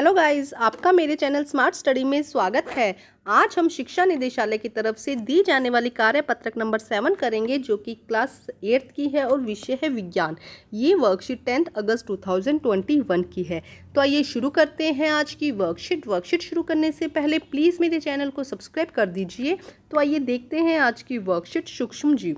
hello guys आपका मेरे channel smart study में स्वागत है आज हम शिक्षा निदेशालय की तरफ से दी जाने वाली कार्य पत्रक नंबर सेवन करेंगे जो कि क्लास एट्थ की है और विषय है विज्ञान ये वर्कशीट टेंथ अगस्त 2021 की है तो आइए शुरू करते हैं आज की वर्कशीट वर्कशीट शुरू करने से पहले प्लीज़ मेरे चैनल को सब्सक्राइब कर दीजिए तो आइए देखते हैं आज की वर्कशीट सूक्ष्म जीव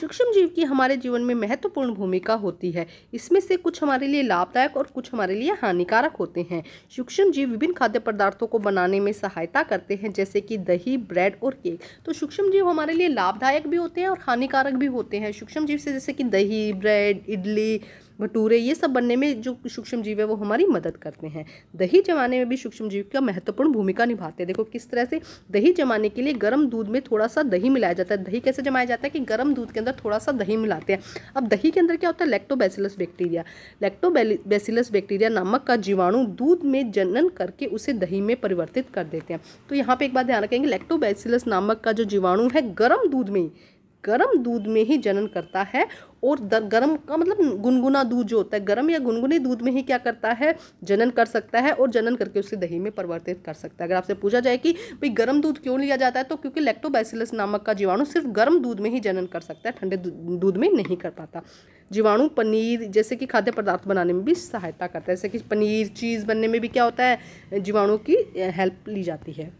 सूक्ष्म जीव की हमारे जीवन में महत्वपूर्ण भूमिका होती है इसमें से कुछ हमारे लिए लाभदायक और कुछ हमारे लिए हानिकारक होते हैं सूक्ष्म जीव विभिन्न खाद्य पदार्थों को बनाने में सहायता करते हैं जैसे कि दही ब्रेड और केक तो सूक्ष्म जीव हमारे लिए लाभदायक भी होते हैं और हानिकारक भी होते हैं सूक्ष्म जीव से जैसे कि दही ब्रेड इडली भटूरे ये सब बनने में जो सूक्ष्म जीव है वो हमारी मदद करते हैं दही जमाने में भी सूक्ष्म जीव का महत्वपूर्ण भूमिका निभाते हैं देखो किस तरह से दही जमाने के लिए गर्म दूध में थोड़ा सा दही मिलाया जाता है दही कैसे जमाया जाता है कि गर्म दूध के अंदर थोड़ा सा दही मिलाते हैं अब दही के अंदर क्या होता है लेक्टोबैसिलस बैक्टीरिया लेक्टोबैसिलस बैक्टीरिया नामक का जीवाणु दूध में जनन करके उसे दही में परिवर्तित कर देते हैं तो यहाँ पर एक बात ध्यान रखेंगे लेक्टोबैसिलस नामक का जो जीवाणु है गर्म दूध में गर्म दूध में ही जनन करता है और दर गर्म का मतलब गुनगुना दूध जो होता है गर्म या गुनगुने दूध में ही क्या करता है जनन कर सकता है और जनन करके उसे दही में परिवर्तित कर सकता है अगर आपसे पूछा जाए कि भाई गर्म दूध क्यों लिया जाता है तो क्योंकि लेक्टोबैसिलस नामक का जीवाणु सिर्फ गर्म दूध में ही जनन कर सकता है ठंडे दूध में नहीं कर पाता जीवाणु पनीर जैसे कि खाद्य पदार्थ बनाने में भी सहायता करता है जैसे कि पनीर चीज़ बनने में भी क्या होता है जीवाणु की हेल्प ली जाती है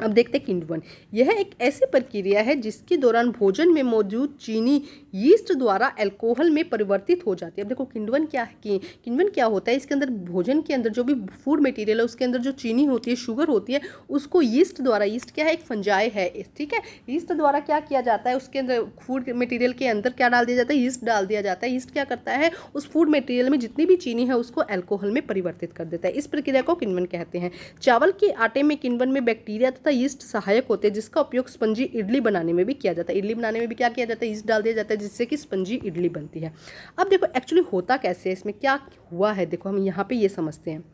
अब देखते हैं किंड वन यह एक ऐसी प्रक्रिया है जिसके दौरान भोजन में मौजूद चीनी यीस्ट द्वारा अल्कोहल में परिवर्तित हो जाती है अब देखो किंड वन क्या है किंड वन क्या होता है इसके अंदर भोजन के अंदर जो भी फूड मटेरियल है उसके अंदर जो चीनी होती है शुगर होती है उसको यीस्ट द्वारा यीस्ट क्या है एक फंजाई है ठीक है यीस्ट द्वारा क्या किया जाता है उसके अंदर फूड मटीरियल के अंदर क्या डाल दिया जाता है यीस्ट डाल दिया जाता है यीस्ट क्या करता है उस फूड मटीरियल में जितनी भी चीनी है उसको एल्कोहल में परिवर्तित कर देता है इस प्रक्रिया को किन्वन कहते हैं चावल के आटे में किंडवन में बैक्टीरिया तथा ईस्ट सहायक होते हैं जिसका उपयोग स्पंजी इडली बनाने में भी किया जाता है इडली बनाने में भी क्या किया जाता है ईस्ट डाल दिया जाता है जिससे कि स्पंजी इडली बनती है अब देखो एक्चुअली होता कैसे है इसमें क्या हुआ है देखो हम यहाँ पर ये समझते हैं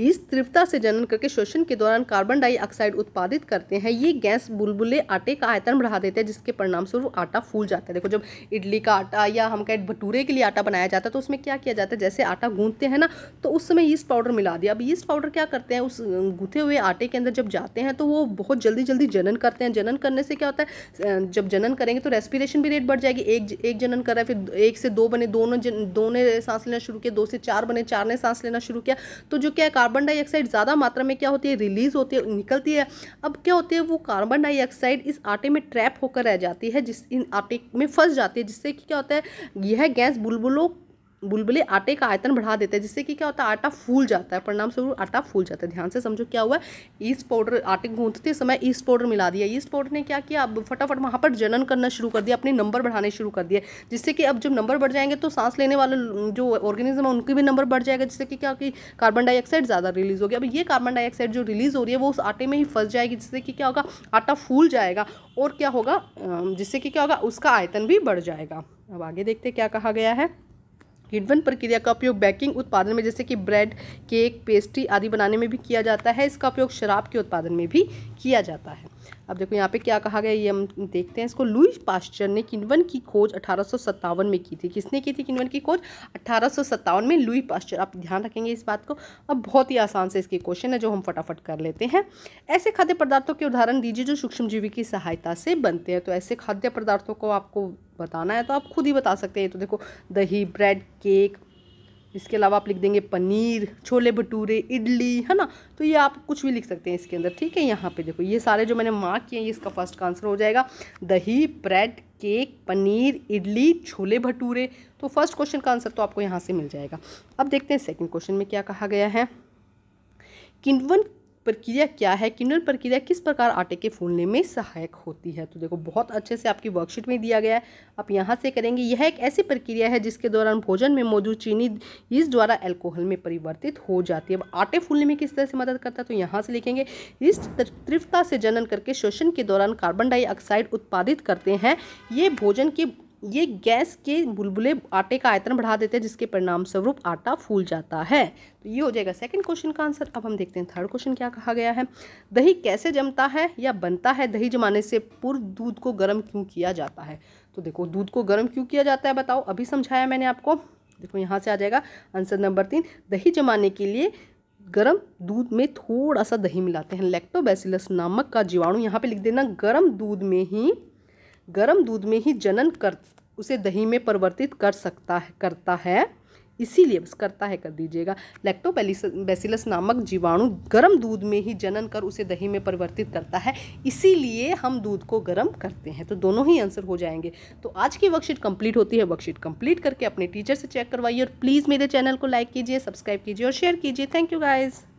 इस तीव्रता से जनन करके शोषण के दौरान कार्बन डाइऑक्साइड उत्पादित करते हैं ये गैस बुलबुले आटे का आयतन बढ़ा देते हैं जिसके परिणाम स्वरूप आटा फूल जाता है देखो जब इडली का आटा या हम कहें भटूरे के लिए आटा बनाया जाता है तो उसमें क्या किया जाता है जैसे आटा गूंथते हैं ना तो उस समय ईस्ट पाउडर मिला दिया अब ईस्ट पाउडर क्या करते हैं उस गूंथे हुए आटे के अंदर जब जाते हैं तो वो बहुत जल्दी जल्दी जनन करते हैं जनन करने से क्या होता है जब जनन करेंगे तो रेस्पिरेशन भी रेट बढ़ जाएगी एक एक जनन कर रहा है फिर एक से दो बने दोनों दो ने सांस लेना शुरू किया दो से चार बने चार ने सांस लेना शुरू किया तो जो क्या कार्बन कार्बन डाइऑक्साइड ज़्यादा मात्रा में क्या होती है रिलीज होती है निकलती है अब क्या होती है वो कार्बन डाइऑक्साइड इस आटे में ट्रैप होकर रह जाती है जिस इन आटे में फंस जाती है जिससे कि क्या होता है यह गैस बुलबुलों बुलबुले आटे का आयतन बढ़ा देते हैं जिससे कि क्या होता है आटा फूल जाता है परिणाम स्वरूप आटा फूल जाता है ध्यान से समझो क्या हुआ ईस्ट पाउडर आटे गूंथते समय ईस्ट पाउडर मिला दिया ईस्ट पाउडर ने क्या किया अब फटाफट वहाँ पर जनन करना शुरू कर दिया अपने नंबर बढ़ाने शुरू कर दिए जिससे कि अब जब नंबर बढ़ जाएंगे तो सांस लेने वाले जो ऑर्गेनिज्म है उनकी भी नंबर बढ़ जाएगा जिससे कि क्या कि कार्बन डाइऑक्साइड ज़्यादा रिलीज़ होगी अब ये कार्बन डाइऑक्साइड जो रिलीज़ हो रही है वो उस आटे में ही फंस जाएगी जिससे कि क्या होगा आटा फूल जाएगा और क्या होगा जिससे कि क्या होगा उसका आयतन भी बढ़ जाएगा अब आगे देखते क्या कहा गया है हिडवन प्रक्रिया का उपयोग बेकिंग उत्पादन में जैसे कि ब्रेड केक पेस्ट्री आदि बनाने में भी किया जाता है इसका उपयोग शराब के उत्पादन में भी किया जाता है अब देखो यहाँ पे क्या कहा गया ये हम देखते हैं इसको लुई पास्टर ने किनवन की खोज अठारह में की थी किसने की थी किनवन की खोज अठारह में लुई पास्चर आप ध्यान रखेंगे इस बात को अब बहुत ही आसान से इसके क्वेश्चन है जो हम फटाफट कर लेते हैं ऐसे खाद्य पदार्थों के उदाहरण दीजिए जो जीवी की सहायता से बनते हैं तो ऐसे खाद्य पदार्थों को आपको बताना है तो आप खुद ही बता सकते हैं तो देखो दही ब्रेड केक इसके अलावा आप लिख देंगे पनीर छोले भटूरे इडली है ना तो ये आप कुछ भी लिख सकते हैं इसके अंदर ठीक है यहाँ पे देखो ये सारे जो मैंने मार्क किए हैं ये इसका फर्स्ट का आंसर हो जाएगा दही ब्रेड केक पनीर इडली छोले भटूरे तो फर्स्ट क्वेश्चन का आंसर तो आपको यहाँ से मिल जाएगा अब देखते हैं सेकेंड क्वेश्चन में क्या कहा गया है किन्वन प्रक्रिया क्या है किन्नर प्रक्रिया किस प्रकार आटे के फूलने में सहायक होती है तो देखो बहुत अच्छे से आपकी वर्कशीट में दिया गया है आप यहाँ से करेंगे यह एक ऐसी प्रक्रिया है जिसके दौरान भोजन में मौजूद चीनी इस द्वारा अल्कोहल में परिवर्तित हो जाती है अब आटे फूलने में किस तरह से मदद करता है तो यहाँ से लिखेंगे इस तृप्तता से जनन करके शोषण के दौरान कार्बन डाइऑक्साइड उत्पादित करते हैं ये भोजन के ये गैस के बुलबुले आटे का आयतन बढ़ा देते हैं जिसके परिणाम स्वरूप आटा फूल जाता है तो ये हो जाएगा सेकंड क्वेश्चन का आंसर अब हम देखते हैं थर्ड क्वेश्चन क्या कहा गया है दही कैसे जमता है या बनता है दही जमाने से पूर्व दूध को गर्म क्यों किया जाता है तो देखो दूध को गर्म क्यों किया जाता है बताओ अभी समझाया मैंने आपको देखो यहाँ से आ जाएगा आंसर नंबर तीन दही जमाने के लिए गरम दूध में थोड़ा सा दही मिलाते हैं लैक्टोबैसिलस नामक का जीवाणु यहाँ पे लिख देना गरम दूध में ही गर्म दूध में ही जनन कर उसे दही में परिवर्तित कर सकता है करता है इसीलिए बस करता है कर दीजिएगा बेसिलस नामक जीवाणु गर्म दूध में ही जनन कर उसे दही में परिवर्तित करता है इसीलिए हम दूध को गर्म करते हैं तो दोनों ही आंसर हो जाएंगे तो आज की वर्कशीट कंप्लीट होती है वर्कशीट कंप्लीट करके अपने टीचर से चेक करवाइए और प्लीज़ मेरे चैनल को लाइक कीजिए सब्सक्राइब कीजिए और शेयर कीजिए थैंक यू गाइज़